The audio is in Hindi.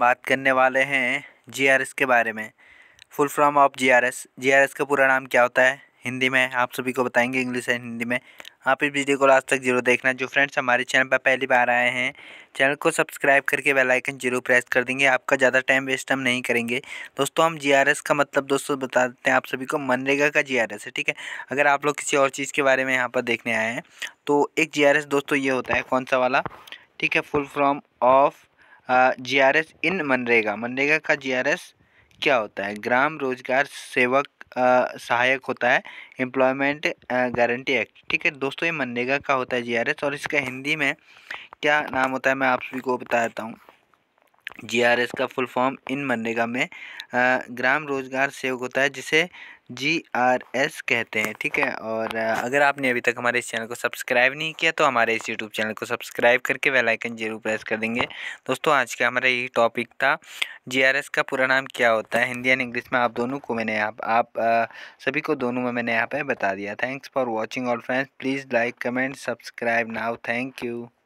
बात करने वाले हैं जीआरएस के बारे में full form of GRS GRS का पूरा नाम क्या होता है हिंदी में आप सभी को बताएंगे इंग्लिश एंड हिंदी में आप इस वीडियो को लास्ट तक जरूर देखना जो फ्रेंड्स हमारे चैनल पर पहली बार आए हैं चैनल को सब्सक्राइब करके बेल आइकन जरूर प्रेस कर देंगे आपका ज़्यादा टाइम वेस्ट हम नहीं करेंगे दोस्तों हम जीआरएस का मतलब दोस्तों बता देते हैं आप सभी को मनरेगा का जीआरएस है ठीक है अगर आप लोग किसी और चीज़ के बारे में यहाँ पर देखने आए हैं तो एक जी दोस्तों ये होता है कौन सा वाला ठीक है full form of G R S in MNREGA MNREGA का जी आर एस क्या होता है ग्राम रोजगार सेवक सहायक होता है एम्प्लॉयमेंट गारंटी एक्ट ठीक है दोस्तों ये मनरेगा का होता है जी आर एस और इसका हिंदी में क्या नाम होता है मैं आप सभी को बता देता हूँ जीआरएस का फुल फॉर्म इन मनरेगा में ग्राम रोजगार सेवक होता है जिसे जी आर एस कहते हैं ठीक है और अगर आपने अभी तक हमारे इस चैनल को सब्सक्राइब नहीं किया तो हमारे इस यूट्यूब चैनल को सब्सक्राइब करके बेल आइकन जरूर प्रेस कर देंगे दोस्तों आज का हमारा यही टॉपिक था जीआरएस का पूरा नाम क्या होता है हिंदी एंड इंग्लिश में आप दोनों को मैंने आप आप आ, सभी को दोनों में मैंने यहाँ पर बता दिया thanks for watching all friends please like comment subscribe now thank you